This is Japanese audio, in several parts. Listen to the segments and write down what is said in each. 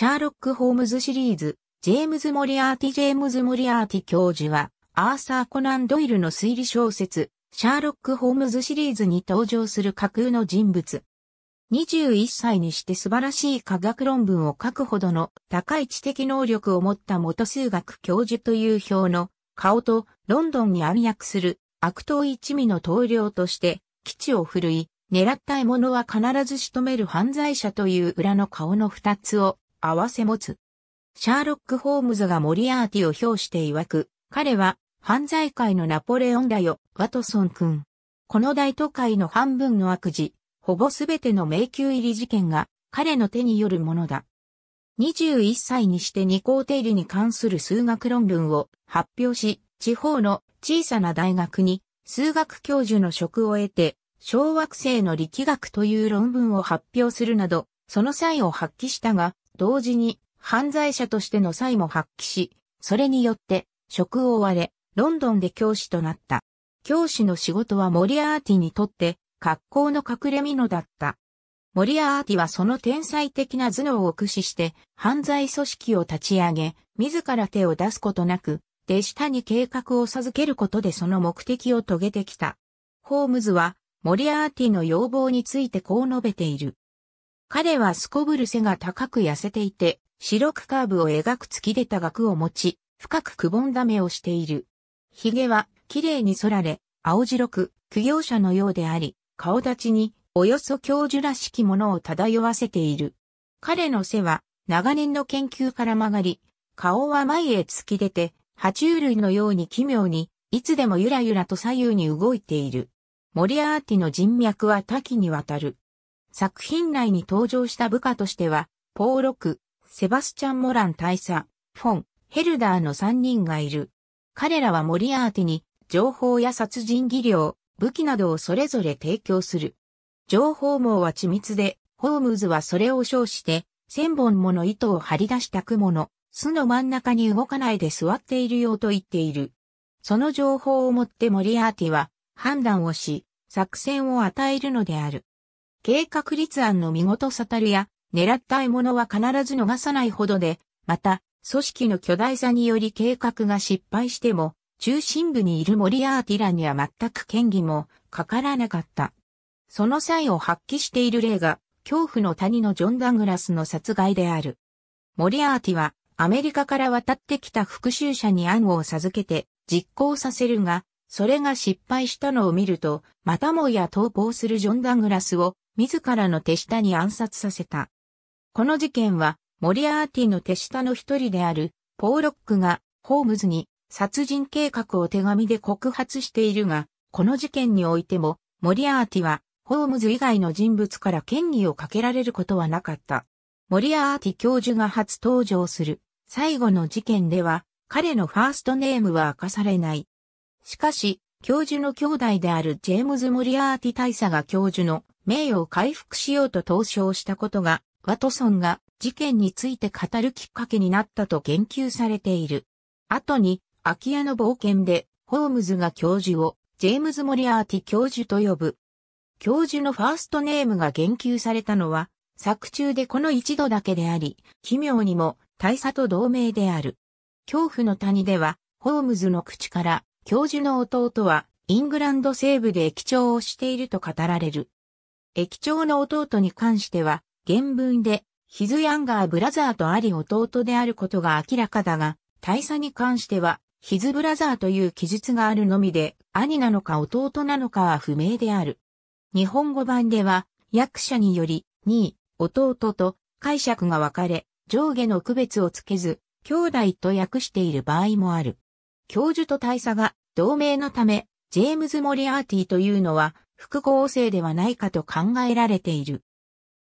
シャーロック・ホームズシリーズ、ジェームズ・モリアーティ・ジェームズ・モリアーティ教授は、アーサー・コナン・ドイルの推理小説、シャーロック・ホームズシリーズに登場する架空の人物。21歳にして素晴らしい科学論文を書くほどの高い知的能力を持った元数学教授という表の顔とロンドンに暗躍する悪党一味の棟梁として基地を振るい、狙った獲物は必ず仕留める犯罪者という裏の顔の二つを合わせ持つ。シャーロック・ホームズがモリアーティを評して曰く、彼は犯罪界のナポレオンだよ、ワトソン君。この大都会の半分の悪事、ほぼすべての迷宮入り事件が彼の手によるものだ。21歳にして二項定理に関する数学論文を発表し、地方の小さな大学に数学教授の職を得て、小惑星の力学という論文を発表するなど、その際を発揮したが、同時に犯罪者としての才も発揮し、それによって職を追われ、ロンドンで教師となった。教師の仕事はモリアーティにとって格好の隠れ蓑だった。モリアーティはその天才的な頭脳を駆使して犯罪組織を立ち上げ、自ら手を出すことなく、手下に計画を授けることでその目的を遂げてきた。ホームズはモリアーティの要望についてこう述べている。彼はすこぶる背が高く痩せていて、白くカーブを描く突き出た額を持ち、深くくぼんだ目をしている。髭は綺麗に剃られ、青白く、苦行者のようであり、顔立ちに、およそ教授らしきものを漂わせている。彼の背は、長年の研究から曲がり、顔は前へ突き出て、爬虫類のように奇妙に、いつでもゆらゆらと左右に動いている。モリアーティの人脈は多岐にわたる。作品内に登場した部下としては、ポーロク、セバスチャン・モラン大佐、フォン、ヘルダーの3人がいる。彼らはモリアーティに情報や殺人技量、武器などをそれぞれ提供する。情報網は緻密で、ホームズはそれを称して、千本もの糸を張り出した雲の、巣の真ん中に動かないで座っているようと言っている。その情報をもってモリアーティは判断をし、作戦を与えるのである。計画立案の見事さたるや、狙った獲物は必ず逃さないほどで、また、組織の巨大さにより計画が失敗しても、中心部にいるモリアーティラには全く嫌疑もかからなかった。その際を発揮している例が、恐怖の谷のジョン・ダングラスの殺害である。モリアーティは、アメリカから渡ってきた復讐者に案を授けて、実行させるが、それが失敗したのを見ると、またもや逃亡するジョン・ダングラスを自らの手下に暗殺させた。この事件は、モリアーティの手下の一人である、ポーロックが、ホームズに、殺人計画を手紙で告発しているが、この事件においても、モリアーティは、ホームズ以外の人物から権威をかけられることはなかった。モリアーティ教授が初登場する、最後の事件では、彼のファーストネームは明かされない。しかし、教授の兄弟であるジェームズ・モリアーティ大佐が教授の名誉を回復しようと投書したことが、ワトソンが事件について語るきっかけになったと言及されている。後に、空き家の冒険で、ホームズが教授を、ジェームズ・モリアーティ教授と呼ぶ。教授のファーストネームが言及されたのは、作中でこの一度だけであり、奇妙にも大佐と同盟である。恐怖の谷では、ホームズの口から、教授の弟は、イングランド西部で駅長をしていると語られる。駅長の弟に関しては、原文で、ヒズヤンガーブラザーとあり弟であることが明らかだが、大佐に関しては、ヒズブラザーという記述があるのみで、兄なのか弟なのかは不明である。日本語版では、役者により、2位、弟と解釈が分かれ、上下の区別をつけず、兄弟と訳している場合もある。教授と大佐が同盟のため、ジェームズ・モリアーティというのは、複合成ではないかと考えられている。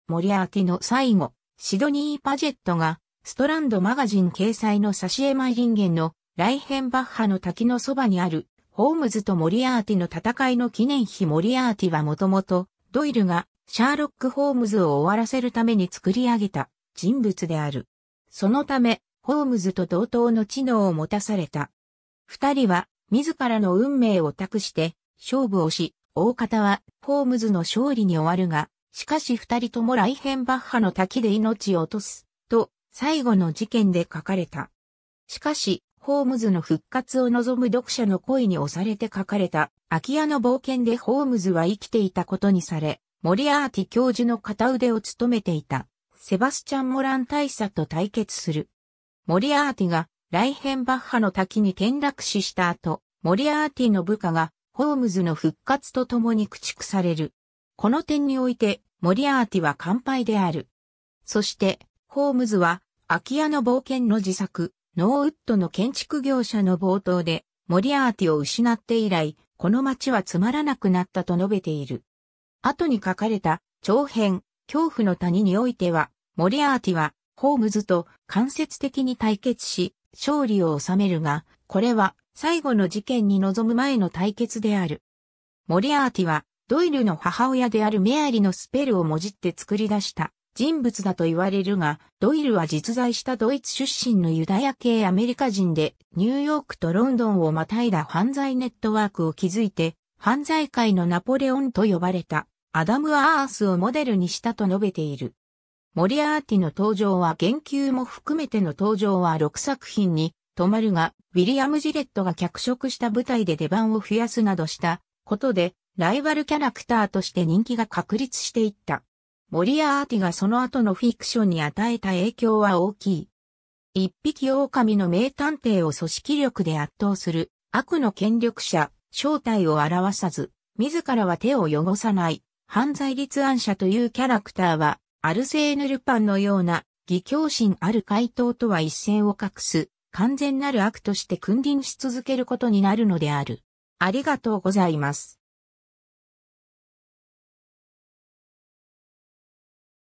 モリアーティの最後、シドニー・パジェットが、ストランドマガジン掲載の差し絵前人間の、ライヘンバッハの滝のそばにある、ホームズとモリアーティの戦いの記念碑モリアーティはもともと、ドイルが、シャーロック・ホームズを終わらせるために作り上げた人物である。そのため、ホームズと同等の知能を持たされた。二人は、自らの運命を託して、勝負をし、大方はホームズの勝利に終わるが、しかし二人ともライヘンバッハの滝で命を落とす、と、最後の事件で書かれた。しかし、ホームズの復活を望む読者の恋に押されて書かれた、空き家の冒険でホームズは生きていたことにされ、モリアーティ教授の片腕を務めていた、セバスチャン・モラン大佐と対決する。モリアーティが、ライヘンバッハの滝に転落死した後、モリアーティの部下が、ホームズの復活とともに駆逐される。この点において、モリアーティは乾杯である。そして、ホームズは、空き家の冒険の自作、ノーウッドの建築業者の冒頭で、モリアーティを失って以来、この街はつまらなくなったと述べている。後に書かれた、長編、恐怖の谷においては、モリアーティは、ホームズと間接的に対決し、勝利を収めるが、これは最後の事件に臨む前の対決である。モリアーティは、ドイルの母親であるメアリのスペルをもじって作り出した人物だと言われるが、ドイルは実在したドイツ出身のユダヤ系アメリカ人で、ニューヨークとロンドンをまたいだ犯罪ネットワークを築いて、犯罪界のナポレオンと呼ばれた、アダム・アースをモデルにしたと述べている。モリアーティの登場は言及も含めての登場は6作品に止まるが、ウィリアム・ジレットが脚色した舞台で出番を増やすなどしたことで、ライバルキャラクターとして人気が確立していった。モリアーティがその後のフィクションに与えた影響は大きい。一匹狼の名探偵を組織力で圧倒する悪の権力者、正体を表さず、自らは手を汚さない、犯罪立案者というキャラクターは、アルセーヌ・ルパンのような、偽教心ある回答とは一線を画す、完全なる悪として君臨し続けることになるのである。ありがとうございます。